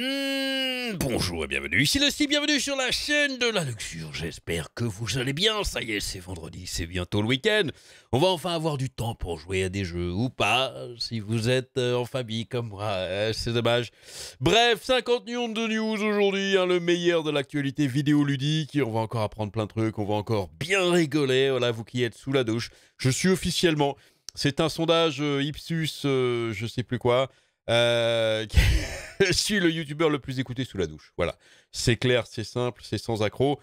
Hmm, bonjour et bienvenue, ici site, bienvenue sur la chaîne de la luxure, j'espère que vous allez bien, ça y est c'est vendredi, c'est bientôt le week-end, on va enfin avoir du temps pour jouer à des jeux ou pas, si vous êtes euh, en famille comme moi, hein, c'est dommage. Bref, 50 millions de news aujourd'hui, hein, le meilleur de l'actualité vidéoludique, on va encore apprendre plein de trucs, on va encore bien rigoler, voilà vous qui êtes sous la douche, je suis officiellement, c'est un sondage euh, Ipsus, euh, je sais plus quoi, euh, je suis le youtubeur le plus écouté sous la douche. Voilà. C'est clair, c'est simple, c'est sans accro.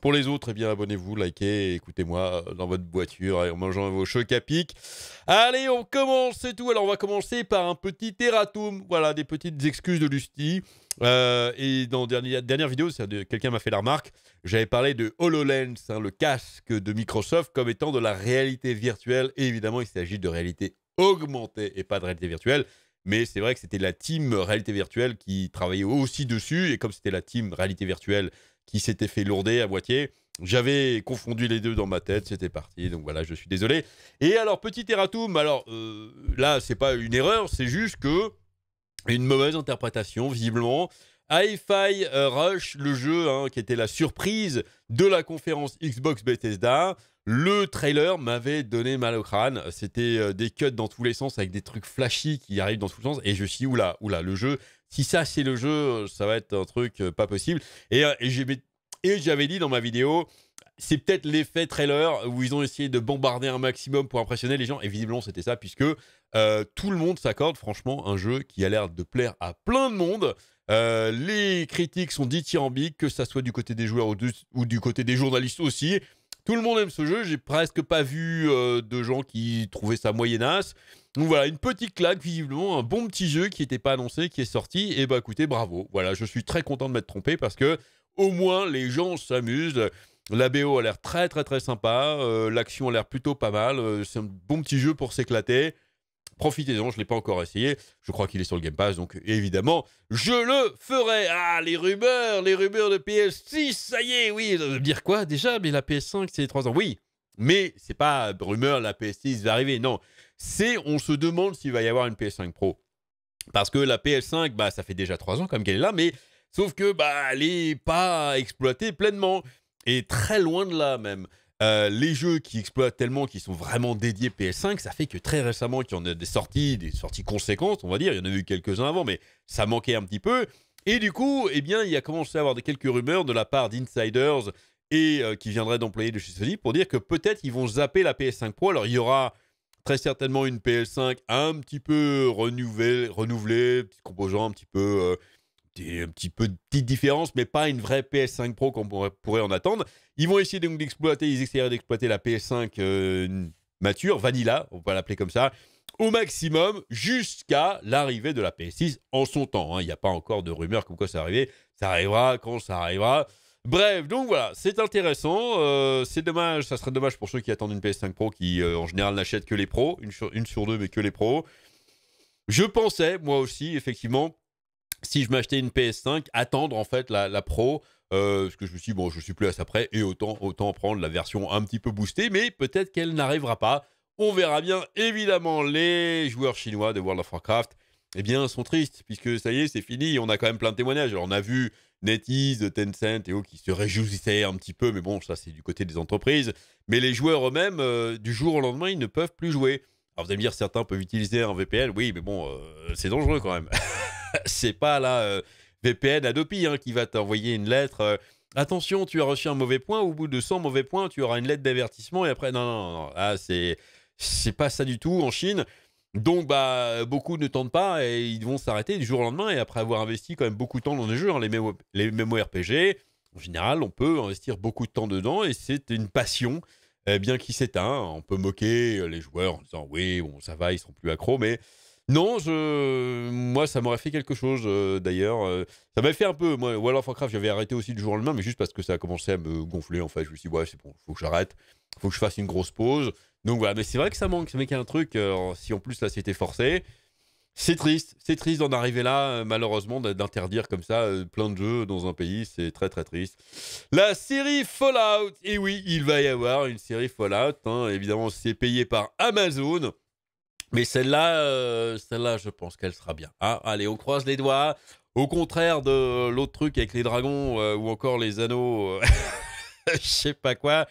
Pour les autres, eh bien abonnez-vous, likez, écoutez-moi euh, dans votre voiture en mangeant vos chocs à pic. Allez, on commence, c'est tout. Alors on va commencer par un petit erratum. Voilà, des petites excuses de Lusty. Euh, et dans la dernière, dernière vidéo, quelqu'un m'a fait la remarque, j'avais parlé de HoloLens, hein, le casque de Microsoft, comme étant de la réalité virtuelle. Et évidemment, il s'agit de réalité augmentée et pas de réalité virtuelle. Mais c'est vrai que c'était la team réalité virtuelle qui travaillait aussi dessus. Et comme c'était la team réalité virtuelle qui s'était fait lourder à boîtier, j'avais confondu les deux dans ma tête. C'était parti. Donc voilà, je suis désolé. Et alors, petit erratum. Alors euh, là, c'est pas une erreur, c'est juste que une mauvaise interprétation, visiblement. Hi-Fi euh, Rush, le jeu hein, qui était la surprise de la conférence Xbox Bethesda, le trailer m'avait donné mal au crâne. C'était euh, des cuts dans tous les sens avec des trucs flashy qui arrivent dans tous les sens. Et je suis oula, oula, le jeu. Si ça c'est le jeu, ça va être un truc euh, pas possible. Euh, et, j'avais dit dans ma vidéo, c'est peut-être l'effet trailer où ils ont essayé de bombarder un maximum pour impressionner les gens. Et visiblement, c'était ça, puisque tout le monde s'accorde, franchement, un jeu qui a l'air de plaire à plein de monde. les critiques sont dithyrambiques, que ça soit du côté des joueurs ou du côté des journalistes aussi. Tout le monde aime ce jeu, j'ai presque pas vu euh, de gens qui trouvaient ça moyennasse. Donc voilà, une petite claque, visiblement, un bon petit jeu qui n'était pas annoncé, qui est sorti. Et bah écoutez, bravo. Voilà, je suis très content de m'être trompé parce que au moins les gens s'amusent. La BO a l'air très très très sympa, euh, l'action a l'air plutôt pas mal, euh, c'est un bon petit jeu pour s'éclater profitez-en, je ne l'ai pas encore essayé. Je crois qu'il est sur le Game Pass, donc évidemment, je le ferai. Ah, les rumeurs, les rumeurs de PS6, ça y est, oui. Dire quoi déjà Mais la PS5, c'est les 3 ans. Oui, mais c'est pas rumeur, la PS6 va arriver. Non, c'est on se demande s'il va y avoir une PS5 Pro. Parce que la PS5, bah, ça fait déjà 3 ans comme qu'elle est là, mais sauf que bah, elle n'est pas exploitée pleinement. Et très loin de là même. Euh, les jeux qui exploitent tellement, qui sont vraiment dédiés PS5, ça fait que très récemment qu'il y en a des sorties, des sorties conséquentes, on va dire. Il y en a eu quelques-uns avant, mais ça manquait un petit peu. Et du coup, eh bien, il y a commencé à avoir de quelques rumeurs de la part d'insiders et euh, qui viendraient d'employés de chez Sony pour dire que peut-être ils vont zapper la PS5 Pro. Alors, il y aura très certainement une PS5 un petit peu renouvelée, renouvelée, composant un petit peu. Euh, un petit peu de petite différence, mais pas une vraie PS5 Pro qu'on pourrait en attendre. Ils vont essayer donc d'exploiter, ils essaieraient d'exploiter la PS5 euh, mature, vanilla, on va l'appeler comme ça, au maximum jusqu'à l'arrivée de la PS6 en son temps. Hein. Il n'y a pas encore de rumeur comme quoi ça arrivait. Ça arrivera quand ça arrivera. Bref, donc voilà, c'est intéressant. Euh, c'est dommage, ça serait dommage pour ceux qui attendent une PS5 Pro qui euh, en général n'achètent que les pros, une sur, une sur deux, mais que les pros. Je pensais, moi aussi, effectivement, si je m'achetais une PS5, attendre en fait la, la Pro. Euh, parce que je me suis dit, bon, je suis plus à ça près, et autant, autant prendre la version un petit peu boostée, mais peut-être qu'elle n'arrivera pas. On verra bien, évidemment, les joueurs chinois de World of Warcraft, eh bien, sont tristes, puisque ça y est, c'est fini, on a quand même plein de témoignages. Alors, on a vu NetEase, Tencent et autres qui se réjouissaient un petit peu, mais bon, ça, c'est du côté des entreprises. Mais les joueurs eux-mêmes, euh, du jour au lendemain, ils ne peuvent plus jouer. Alors, vous allez me dire, certains peuvent utiliser un VPL oui, mais bon, euh, c'est dangereux quand même. c'est pas la euh, VPN Adopi hein, qui va t'envoyer une lettre. Euh, attention, tu as reçu un mauvais point. Au bout de 100 mauvais points, tu auras une lettre d'avertissement. Et après, non, non, non. Ah, c'est, pas ça du tout en Chine. Donc, bah, beaucoup ne tentent pas et ils vont s'arrêter du jour au lendemain. Et après avoir investi quand même beaucoup de temps dans les jeux, hein, les, mémo, rpg en général, on peut investir beaucoup de temps dedans et c'est une passion, eh bien qui s'éteint. On peut moquer les joueurs en disant oui, bon, ça va, ils seront plus accros, mais non, je... moi, ça m'aurait fait quelque chose, euh, d'ailleurs. Euh, ça m'avait fait un peu. Moi, World of Warcraft, j'avais arrêté aussi du jour au lendemain, mais juste parce que ça a commencé à me gonfler, en fait. Je me suis dit, ouais, c'est bon, faut que j'arrête. Faut que je fasse une grosse pause. Donc voilà, mais c'est vrai que ça manque. y a un truc. Euh, si en plus, là, c'était forcé. C'est triste. C'est triste d'en arriver là, malheureusement, d'interdire comme ça plein de jeux dans un pays. C'est très, très triste. La série Fallout. Et oui, il va y avoir une série Fallout. Hein, évidemment, c'est payé par Amazon. Mais celle-là, euh, celle-là, je pense qu'elle sera bien. Ah, allez, on croise les doigts. Au contraire de l'autre truc avec les dragons euh, ou encore les anneaux, euh, je sais pas quoi.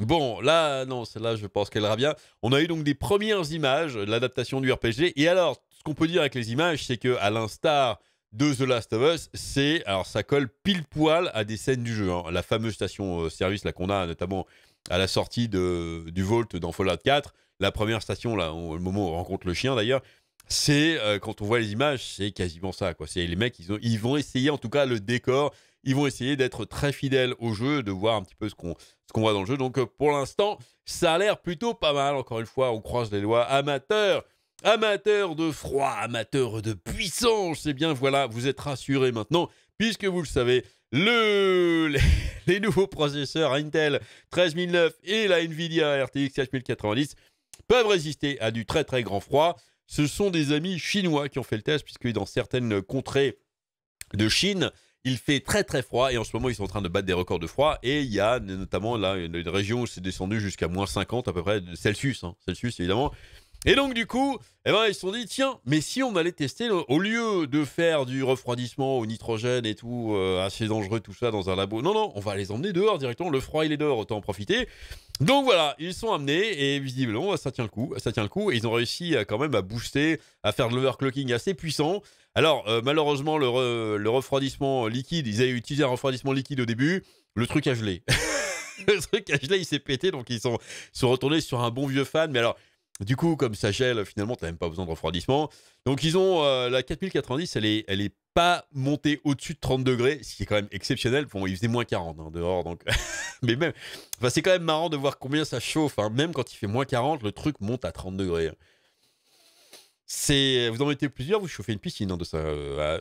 Bon, là, non, celle-là, je pense qu'elle sera bien. On a eu donc des premières images de l'adaptation du RPG. Et alors, ce qu'on peut dire avec les images, c'est que, à l'instar de The Last of Us, c'est alors ça colle pile poil à des scènes du jeu. Hein. La fameuse station-service là qu'on a notamment à la sortie de, du Vault dans Fallout 4. La première station, là, au le moment où on rencontre le chien d'ailleurs, c'est euh, quand on voit les images, c'est quasiment ça. Quoi. C'est les mecs, ils, ont, ils vont essayer, en tout cas, le décor. Ils vont essayer d'être très fidèles au jeu, de voir un petit peu ce qu'on ce qu'on voit dans le jeu. Donc euh, pour l'instant, ça a l'air plutôt pas mal. Encore une fois, on croise les lois Amateurs, amateurs de froid, amateurs de puissance, c'est eh bien voilà, vous êtes rassurés maintenant, puisque vous le savez, le... les nouveaux processeurs Intel 13009 et la Nvidia RTX 4090 peuvent résister à du très très grand froid. Ce sont des amis chinois qui ont fait le test, puisque dans certaines contrées de Chine, il fait très très froid et en ce moment ils sont en train de battre des records de froid et il y a notamment là une, région où c'est descendu jusqu'à moins 50 à peu près de Celsius, hein. Celsius évidemment, et donc, du coup, eh ben, ils se sont dit, tiens, mais si on allait tester, au lieu de faire du refroidissement au nitrogène et tout, euh, assez dangereux, tout ça, dans un labo, non, non, on va les emmener dehors directement, le froid, il est dehors, autant en profiter. Donc voilà, ils sont amenés et visiblement, ça tient le coup, ça tient le coup, et ils ont réussi à, euh, quand même à booster, à faire de l'overclocking assez puissant. Alors, euh, malheureusement, le, refroidissement liquide, ils avaient utilisé un refroidissement liquide au début, le truc a gelé. le truc a gelé, il s'est pété, donc ils sont, sont retournés sur un bon vieux fan, mais alors du coup, comme ça gèle, finalement, tu n'as même pas besoin de refroidissement. Donc, ils ont euh, la 4090, elle est, elle est pas montée au-dessus de 30 degrés, ce qui est quand même exceptionnel. Bon, il faisait moins 40 hein, dehors, donc. Mais même. Enfin, c'est quand même marrant de voir combien ça chauffe. Hein. Même quand il fait moins 40, le truc monte à 30 degrés. C'est. Vous en mettez plusieurs, vous chauffez une piscine Non, hein, de ça. Euh,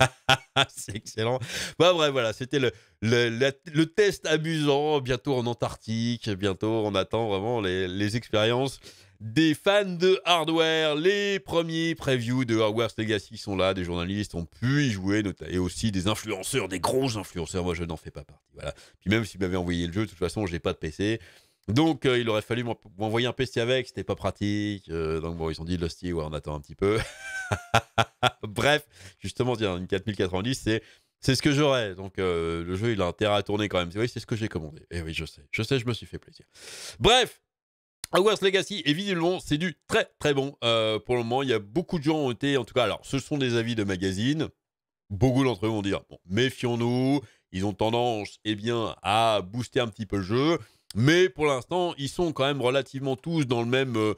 c'est excellent. Bah bref, voilà, c'était le, le, test amusant. Bientôt en Antarctique, bientôt on attend vraiment les, expériences des fans de hardware. Les premiers previews de Hardware's Legacy sont là, des journalistes ont pu y jouer, et aussi des influenceurs, des gros influenceurs. Moi, je n'en fais pas partie. Voilà. Puis même s'ils m'avaient envoyé le jeu, de toute façon, n'ai pas de PC. Donc, euh, il aurait fallu m'envoyer un PC avec, c'était pas pratique. Euh, donc, bon, ils ont dit l'hostie, on attend un petit peu. Bref, justement, une 4090, c'est. C'est ce que j'aurais. Donc, euh, le jeu, il a intérêt à tourner quand même. Oui, c'est ce que j'ai commandé. Et eh oui, je sais. Je sais, je me suis fait plaisir. Bref, Hogwarts Legacy, évidemment, c'est du très, très bon. pour le moment, il y a beaucoup de gens ont été, en tout cas, alors, ce sont des avis de magazines. Beaucoup d'entre eux vont dire, bon, méfions-nous. Ils ont tendance, eh bien, à booster un petit peu le jeu. Mais pour l'instant, ils sont quand même relativement tous dans le même, euh,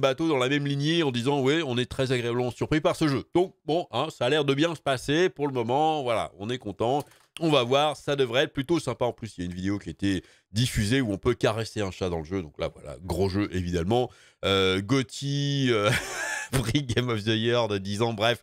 bateau, dans la même lignée, en disant Oui, on est très agréablement surpris par ce jeu. Donc bon, hein, ça a l'air de bien se passer pour le moment. Voilà, on est content. On va voir, ça devrait être plutôt sympa. En plus, il y a une vidéo qui a été diffusée où on peut caresser un chat dans le jeu. Donc là, voilà, gros jeu évidemment. Euh, Gotti, euh, Game of the Year de 10 ans, bref.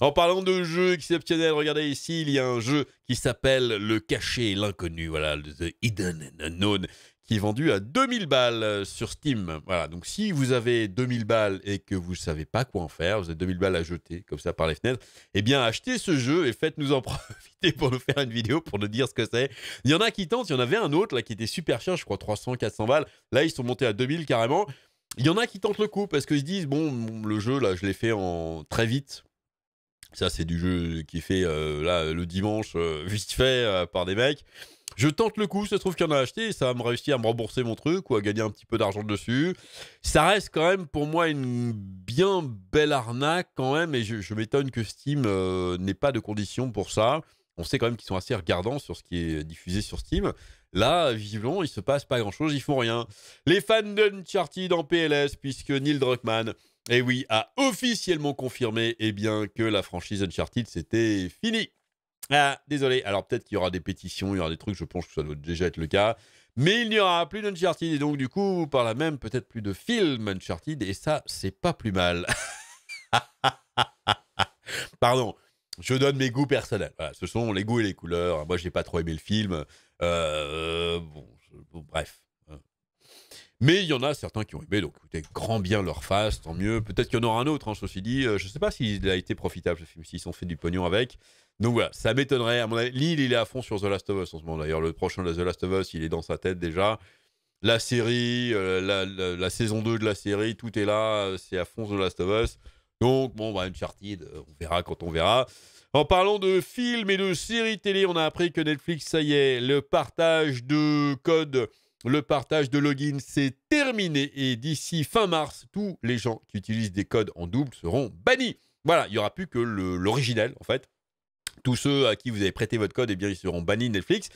En parlant de jeux exceptionnels, regardez ici, il y a un jeu qui s'appelle Le Caché, l'inconnu, voilà, The Hidden and Unknown, qui est vendu à 2000 balles euh, sur Steam. Voilà, donc si vous avez 2000 balles et que vous ne savez pas quoi en faire, vous avez 2000 balles à jeter, comme ça, par les fenêtres, eh bien, achetez ce jeu et faites-nous en profiter pour nous faire une vidéo, pour nous dire ce que c'est. Il y en a qui tentent, il y en avait un autre, là, qui était super cher, je crois 300, 400 balles. Là, ils sont montés à 2000 carrément. Il y en a qui tentent le coup parce qu'ils se disent bon le jeu là je l'ai fait en très vite ça, c'est du jeu qui est fait euh, là le dimanche, euh, vite fait, euh, par des mecs. Je tente le coup, ça se trouve qu'il y en a acheté, ça va me réussir à me rembourser mon truc ou à gagner un petit peu d'argent dessus. Ça reste quand même pour moi une bien belle arnaque quand même, et je, m'étonne que Steam n'ait pas de conditions pour ça. On sait quand même qu'ils sont assez regardants sur ce qui est diffusé sur Steam. Là, vivons, il se passe pas grand chose, ils font rien. Les fans de d'Uncharted en PLS, puisque Neil Druckmann et oui, a officiellement confirmé eh bien, que la franchise Uncharted, c'était fini. Ah, désolé, alors peut-être qu'il y aura des pétitions, il y aura des trucs, je pense que ça doit déjà être le cas. Mais il n'y aura plus d'Uncharted, et donc du coup, par là même, peut-être plus de films Uncharted, et ça, c'est pas plus mal. Pardon, je donne mes goûts personnels. ce sont les goûts et les couleurs. Moi, j'ai pas trop aimé le film. Euh, bon, bref. Mais il y en a certains qui ont aimé, donc écoutez, grand bien leur face, tant mieux. Peut-être qu'il y en aura un autre, hein, dit. Euh, je ne sais pas s'il a été profitable ce film, s'ils ont fait du pognon avec. Donc voilà, ça m'étonnerait. Lille, il est à fond sur The Last of Us en ce moment. D'ailleurs, le prochain The Last of Us, il est dans sa tête déjà. La série, euh, la, saison 2 de la série, tout est là. Euh, c'est à fond The Last of Us. Donc, bon, bah, Uncharted, on verra quand on verra. En parlant de films et de séries télé, on a appris que Netflix, ça y est, le partage de codes le partage de login, c'est terminé et d'ici fin mars, tous les gens qui utilisent des codes en double seront bannis. Voilà, il n'y aura plus que l'original en fait. Tous ceux à qui vous avez prêté votre code, eh bien, ils seront bannis Netflix.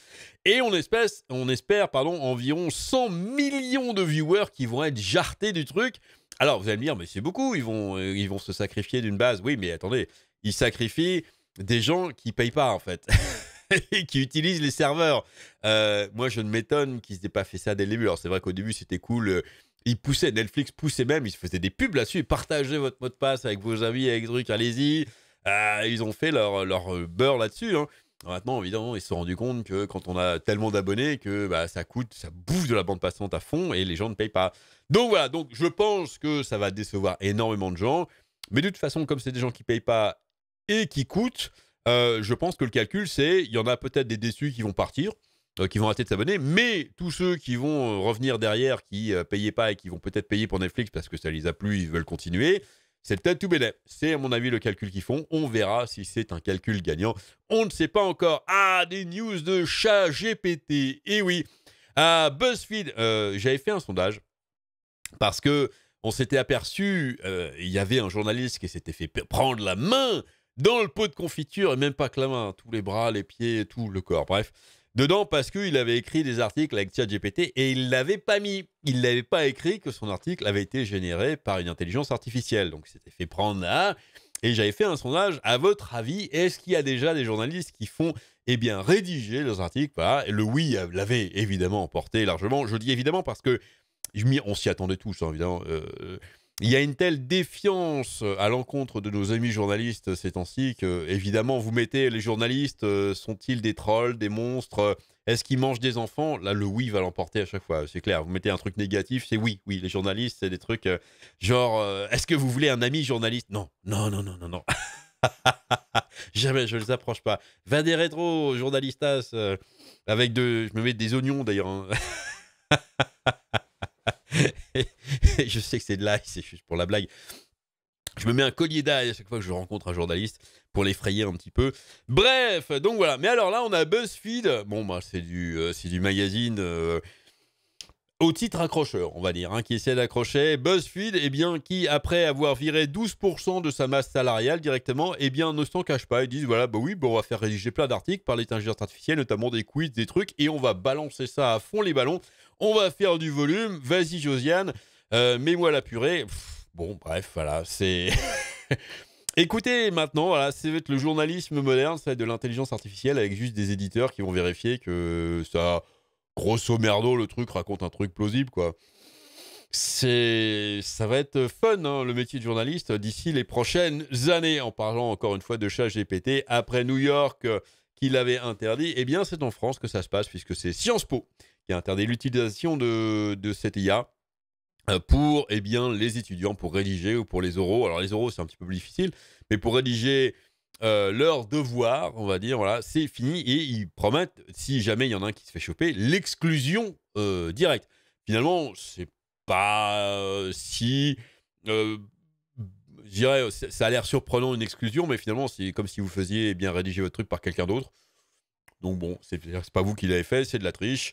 Et on, espèce, on espère pardon, environ 100 millions de viewers qui vont être jartés du truc. Alors, vous allez me dire, mais c'est beaucoup, ils vont, euh, ils vont se sacrifier d'une base. Oui, mais attendez, ils sacrifient des gens qui ne payent pas, en fait. qui utilisent les serveurs. Euh, moi, je ne m'étonne qu'ils n'aient pas fait ça dès le début. Alors, c'est vrai qu'au début, c'était cool. Euh, ils poussaient, Netflix poussait même, ils faisaient des pubs là-dessus. Partagez votre mot de passe avec vos amis, avec trucs, allez-y. Euh, ils ont fait leur, beurre là-dessus. Hein. Maintenant, évidemment, ils se sont rendus compte que quand on a tellement d'abonnés, que bah, ça coûte, ça bouffe de la bande passante à fond et les gens ne payent pas. Donc voilà, donc je pense que ça va décevoir énormément de gens. Mais de toute façon, comme c'est des gens qui payent pas et qui coûtent, euh, je pense que le calcul, c'est il y en a peut-être des déçus qui vont partir, euh, qui vont arrêter de s'abonner, mais tous ceux qui vont euh, revenir derrière, qui ne payaient pas et qui vont peut-être payer pour Netflix parce que ça les a plu, ils veulent continuer. C'est peut-être tout bête. C'est à mon avis le calcul qu'ils font. On verra si c'est un calcul gagnant. On ne sait pas encore. Ah, des news de chat GPT. Eh oui. À BuzzFeed, j'avais fait un sondage parce que on s'était aperçu, il y avait un journaliste qui s'était fait prendre la main dans le pot de confiture, et même pas que la main, hein, tous les bras, les pieds, tout le corps, bref. Dedans parce qu'il avait écrit des articles avec ChatGPT et il l'avait pas mis. Il n'avait pas écrit que son article avait été généré par une intelligence artificielle. Donc c'était fait prendre là. Et j'avais fait un sondage. À votre avis, est-ce qu'il y a déjà des journalistes qui font eh bien, rédiger leurs articles bah, Le oui euh, l'avait évidemment emporté largement. Je dis évidemment parce que on s'y attendait tous, hein, évidemment. Euh, euh, il y a une telle défiance euh, à l'encontre de nos amis journalistes euh, ces temps-ci que, évidemment, vous mettez les journalistes, euh, sont-ils des trolls, des monstres Est-ce qu'ils mangent des enfants Là, le oui va l'emporter à chaque fois, c'est clair. Vous mettez un truc négatif, c'est oui. Oui, les journalistes, c'est des trucs genre, est-ce que vous voulez un ami journaliste Non, non, non, non, non, non. Jamais, je ne les approche pas. Va des rétro, journalistas, avec de... Je me mets des oignons, d'ailleurs. Hein. je sais que c'est de l'ail, c'est juste pour la blague. Je me mets un collier d'ail à chaque fois que je rencontre un journaliste pour l'effrayer un petit peu. Bref, donc voilà. Mais alors là, on a BuzzFeed. Bon, bah, c'est du, euh, c'est du magazine euh, au titre accrocheur, on va dire, hein, qui essaie d'accrocher. BuzzFeed, et eh bien, qui, après avoir viré 12% de sa masse salariale directement, et eh bien, ne s'en cache pas. Ils disent, voilà, bah oui, bah, on va faire rédiger plein d'articles par l'intelligence artificielle, notamment des quiz, des trucs, et on va balancer ça à fond les ballons. On va faire du volume. Vas-y, Josiane. Euh, mets moi, la purée, bon, bref, voilà, c'est. Écoutez, maintenant, voilà, c'est le journalisme moderne, ça être de l'intelligence artificielle avec juste des éditeurs qui vont vérifier que ça, grosso merdo, le truc raconte un truc plausible, quoi. C'est, ça va être fun, hein, le métier de journaliste d'ici les prochaines années. En parlant encore une fois de chat GPT, après New York euh, qui l'avait interdit, eh bien, c'est en France que ça se passe puisque c'est Sciences Po qui a interdit l'utilisation de, de cette IA euh, pour eh bien, les étudiants, pour rédiger ou pour les oraux. Alors les oraux, c'est un petit peu plus difficile, mais pour rédiger euh, leurs leur devoir, on va dire, voilà, c'est fini. Et ils promettent, si jamais il y en a un qui se fait choper, l'exclusion euh, directe. Finalement, c'est pas si. je dirais, ça a l'air surprenant une exclusion, mais finalement, c'est comme si vous faisiez eh bien rédiger votre truc par quelqu'un d'autre. Donc bon, c'est pas vous qui l'avez fait, c'est de la triche.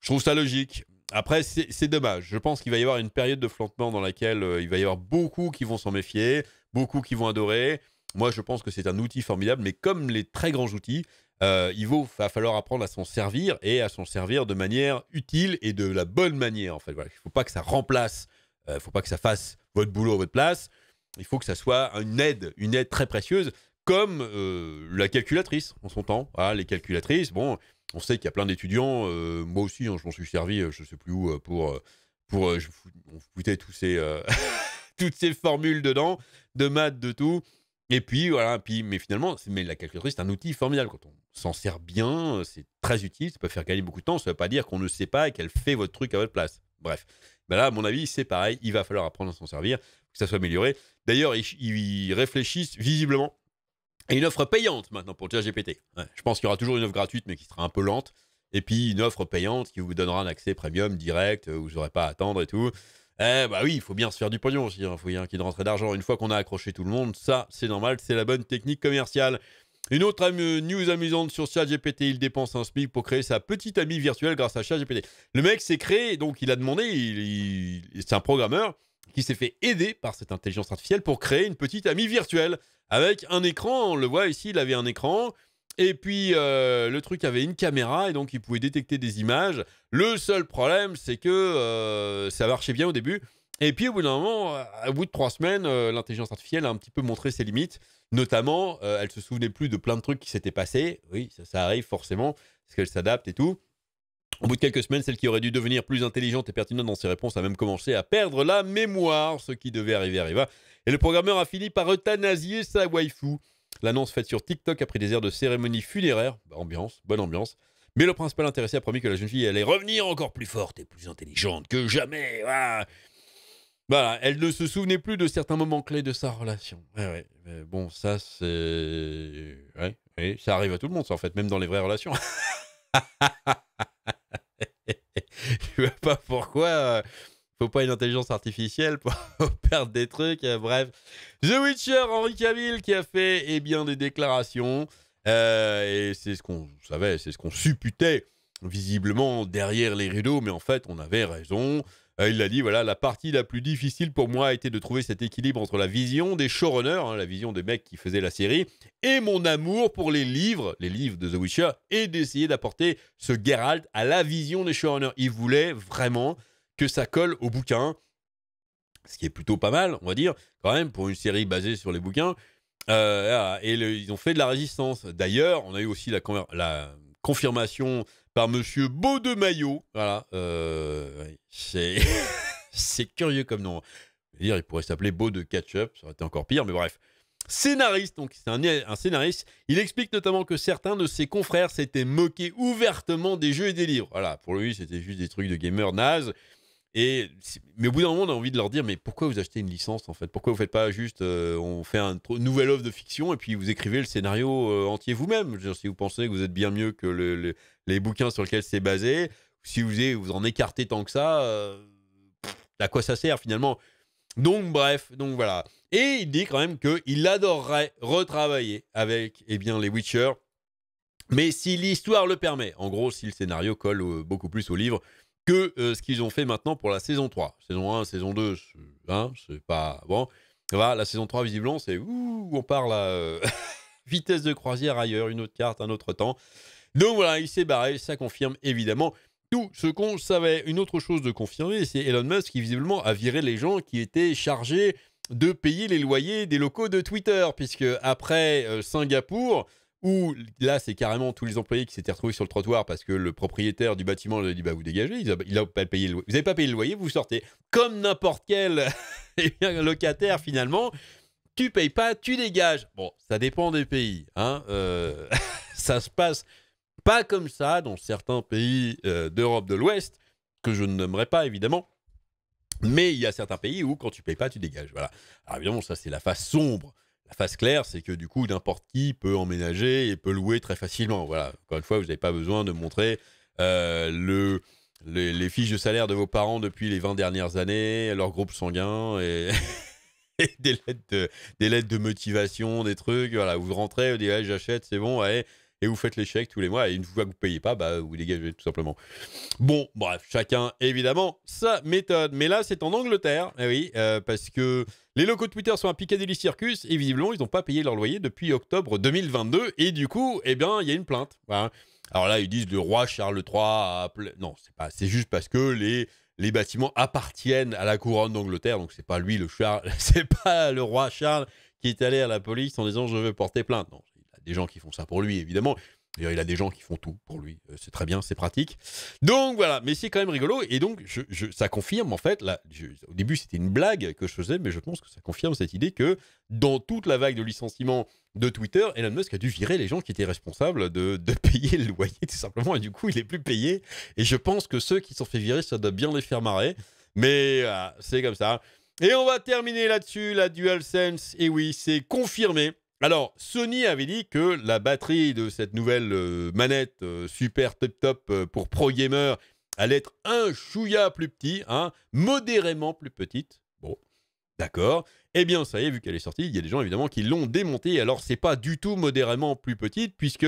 Je trouve ça logique, après, c'est dommage. Je pense qu'il va y avoir une période de flottement dans laquelle euh, il va y avoir beaucoup qui vont s'en méfier, beaucoup qui vont adorer. Moi, je pense que c'est un outil formidable, mais comme les très grands outils, euh, il va falloir apprendre à s'en servir et à s'en servir de manière utile et de la bonne manière. En fait, il ne faut pas que ça remplace, il euh, ne faut pas que ça fasse votre boulot à votre place. Il faut que ça soit une aide, une aide très précieuse, comme la calculatrice en son temps. Ah, les calculatrices, bon, on sait qu'il y a plein d'étudiants, euh, moi aussi, hein, je m'en suis servi, euh, je ne sais plus où, euh, pour. pour on foutait tous ces, toutes ces formules dedans, de maths, de tout. Et puis, voilà. Puis, mais finalement, mais la calculatrice, c'est un outil formidable. Quand on s'en sert bien, c'est très utile, ça peut faire gagner beaucoup de temps. Ça ne veut pas dire qu'on ne sait pas et qu'elle fait votre truc à votre place. Bref. Ben là, à mon avis, c'est pareil. Il va falloir apprendre à s'en servir, que ça soit amélioré. D'ailleurs, ils, ils réfléchissent visiblement et une offre payante maintenant pour ChatGPT. Ouais, je pense qu'il y aura toujours une offre gratuite, mais qui sera un peu lente. Et puis une offre payante qui vous donnera un accès premium direct, où euh, vous n'aurez pas à attendre et tout. Eh bah oui, il faut bien se faire du pognon aussi, hein. il faut bien qu'il y ait une rentrée d'argent. Une fois qu'on a accroché tout le monde, ça c'est normal, c'est la bonne technique commerciale. Une autre euh, news amusante sur ChatGPT, il dépense un SMIC pour créer sa petite amie virtuelle grâce à ChatGPT. Le mec s'est créé, donc il a demandé, c'est un programmeur, qui s'est fait aider par cette intelligence artificielle pour créer une petite amie virtuelle avec un écran. On le voit ici, il avait un écran. Et puis euh, le truc avait une caméra et donc il pouvait détecter des images. Le seul problème, c'est que euh, ça marchait bien au début. Et puis au bout d'un moment, au bout de trois semaines, euh, l'intelligence artificielle a un petit peu montré ses limites. Notamment, elle se souvenait plus de plein de trucs qui s'étaient passés. Oui, ça, ça arrive forcément parce qu'elle s'adapte et tout. Au bout de quelques semaines, celle qui aurait dû devenir plus intelligente et pertinente dans ses réponses a même commencé à perdre la mémoire. Ce qui devait arriver arriva. Et le programmeur a fini par euthanasier sa waifu. L'annonce faite sur TikTok a pris des airs de cérémonie funéraire. Bah, ambiance, bonne ambiance. Mais le principal intéressé a promis que la jeune fille allait revenir encore plus forte et plus intelligente que jamais. voilà, elle ne se souvenait plus de certains moments clés de sa relation. Eh ouais, ouais. bon, ça, c'est. Ouais, ouais, ça arrive à tout le monde, ça, en fait, même dans les vraies relations. je vois pas pourquoi. ne euh, faut pas une intelligence artificielle pour perdre des trucs. Euh, bref, The Witcher, Henri Cavill qui a fait eh bien des déclarations euh, et c'est ce qu'on savait, c'est ce qu'on supputait visiblement derrière les rideaux, mais en fait on avait raison. Euh, il l'a dit voilà, la partie la plus difficile pour moi a été de trouver cet équilibre entre la vision des showrunners, hein, la vision des mecs qui faisaient la série, et mon amour pour les livres, les livres de The Witcher, et d'essayer d'apporter ce Geralt à la vision des showrunners. Il voulait vraiment que ça colle au bouquin, ce qui est plutôt pas mal, on va dire, quand même, pour une série basée sur les bouquins. Euh, et ils ont fait de la résistance. D'ailleurs, on a eu aussi la confirmation par Monsieur Beau de Maillot. Voilà. Euh, c'est... curieux comme nom. Dire, il pourrait s'appeler Beau de Ketchup, ça aurait été encore pire, mais bref. Scénariste, donc c'est un, un, scénariste. Il explique notamment que certains de ses confrères s'étaient moqués ouvertement des jeux et des livres. Voilà, pour lui, c'était juste des trucs de gamer naze. Et, mais au bout d'un moment, on a envie de leur dire mais pourquoi vous achetez une licence en fait Pourquoi vous faites pas juste euh, on fait une nouvelle offre de fiction et puis vous écrivez le scénario euh, entier vous-même Si vous pensez que vous êtes bien mieux que les bouquins sur lesquels c'est basé, si vous vous en écartez tant que ça, euh, à quoi ça sert finalement Donc bref, donc voilà. Et il dit quand même qu'il adorerait retravailler avec eh bien les Witcher, mais si l'histoire le permet. En gros, si le scénario colle beaucoup plus au livre que euh, ce qu'ils ont fait maintenant pour la saison 3. Saison 1, saison 2, c'est hein, pas. Bon. Voilà, la saison 3, visiblement, c'est. On parle à euh, vitesse de croisière ailleurs, une autre carte, un autre temps. Donc voilà, il s'est barré. Ça confirme évidemment tout ce qu'on savait. Une autre chose de confirmée, c'est Elon Musk qui visiblement a viré les gens qui étaient chargés de payer les loyers des locaux de Twitter, puisque après euh, Singapour, où là, c'est carrément tous les employés qui s'étaient retrouvés sur le trottoir parce que le propriétaire du bâtiment leur a dit bah, Vous dégagez, a pas payé le, vous n'avez pas payé le loyer, vous sortez. Comme n'importe quel eh locataire, finalement, tu payes pas, tu dégages. Bon, ça dépend des pays. Hein, euh, ça se passe pas comme ça dans certains pays euh, d'Europe de l'Ouest, que je ne nommerai pas évidemment. Mais il y a certains pays où quand tu payes pas, tu dégages. Voilà. Alors évidemment, ça c'est la face sombre la face claire, c'est que du coup, n'importe qui peut emménager et peut louer très facilement. Voilà, encore une fois, vous n'avez pas besoin de montrer euh, le, les, fiches de salaire de vos parents depuis les 20 dernières années, leur groupe sanguin et, des, lettres de, des lettres de motivation, des trucs. Voilà, vous rentrez, vous dites, j'achète, c'est bon, allez et vous faites l'échec tous les mois. Et une fois que vous ne payez pas, bah, vous dégagez tout simplement. Bon, bref, chacun évidemment sa méthode. Mais là, c'est en Angleterre, eh oui, euh, parce que les locaux de Twitter sont à Piccadilly Circus et visiblement, ils n'ont pas payé leur loyer depuis octobre 2022. Et du coup, eh bien, il y a une plainte. Alors là, ils disent le roi Charles III Non, c'est pas. C'est juste parce que les les bâtiments appartiennent à la couronne d'Angleterre, donc c'est pas lui le Charles, c'est pas le roi Charles qui est allé à la police en disant je veux porter plainte. Non, des gens qui font ça pour lui, évidemment. il a des gens qui font tout pour lui. Euh, c'est très bien, c'est pratique. Donc voilà, mais c'est quand même rigolo. Et donc, je, ça confirme, en fait, là, au début, c'était une blague que je faisais, mais je pense que ça confirme cette idée que dans toute la vague de licenciement de Twitter, Elon Musk a dû virer les gens qui étaient responsables de, payer le loyer, tout simplement. Et du coup, il n'est plus payé. Et je pense que ceux qui sont fait virer, ça doit bien les faire marrer. Mais ah, c'est comme ça. Et on va terminer là-dessus, la DualSense. Et oui, c'est confirmé. Alors, Sony avait dit que la batterie de cette nouvelle euh, manette euh, super top top euh, pour pro gamer allait être un chouïa plus petit, hein, modérément plus petite. Bon, d'accord. Eh bien, ça y est, vu qu'elle est sortie, il y a des gens évidemment qui l'ont démontée. Alors, ce c'est pas du tout modérément plus petite, puisque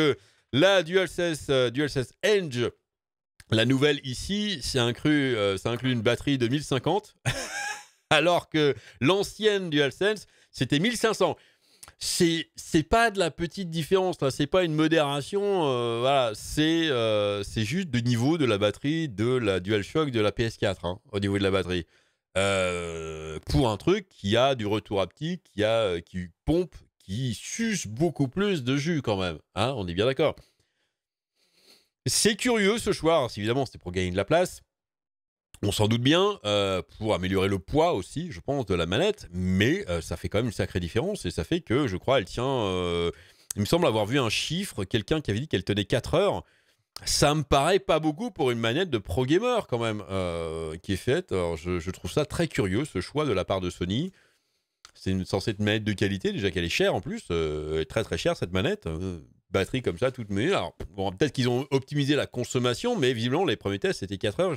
la DualSense, DualSense Edge, la nouvelle ici, ça inclut une batterie de 1050, alors que l'ancienne DualSense, c'était 1500 c'est c'est pas de la petite différence là, c'est pas une modération, euh, euh, c'est juste du niveau de la batterie de la DualShock de la PS4 hein, au niveau de la batterie. Euh, pour un truc qui a du retour haptique, qui a qui pompe, qui suce beaucoup plus de jus quand même, hein, on est bien d'accord. C'est curieux ce choix, hein, évidemment c'était pour gagner de la place. On s'en doute bien, euh, pour améliorer le poids aussi, je pense, de la manette, mais euh, ça fait quand même une sacrée différence et ça fait que, je crois, elle tient. Euh, il me semble avoir vu un chiffre, quelqu'un qui avait dit qu'elle tenait 4 heures. Ça me paraît pas beaucoup pour une manette de pro gamer quand même qui est faite. Alors, je, trouve ça très curieux ce choix de la part de Sony. C'est une censée être une manette de qualité, déjà qu'elle est chère en plus, très très chère cette manette batterie comme ça, toute mais Alors, bon, peut-être qu'ils ont optimisé la consommation, mais visiblement, les premiers tests, c'était 4 heures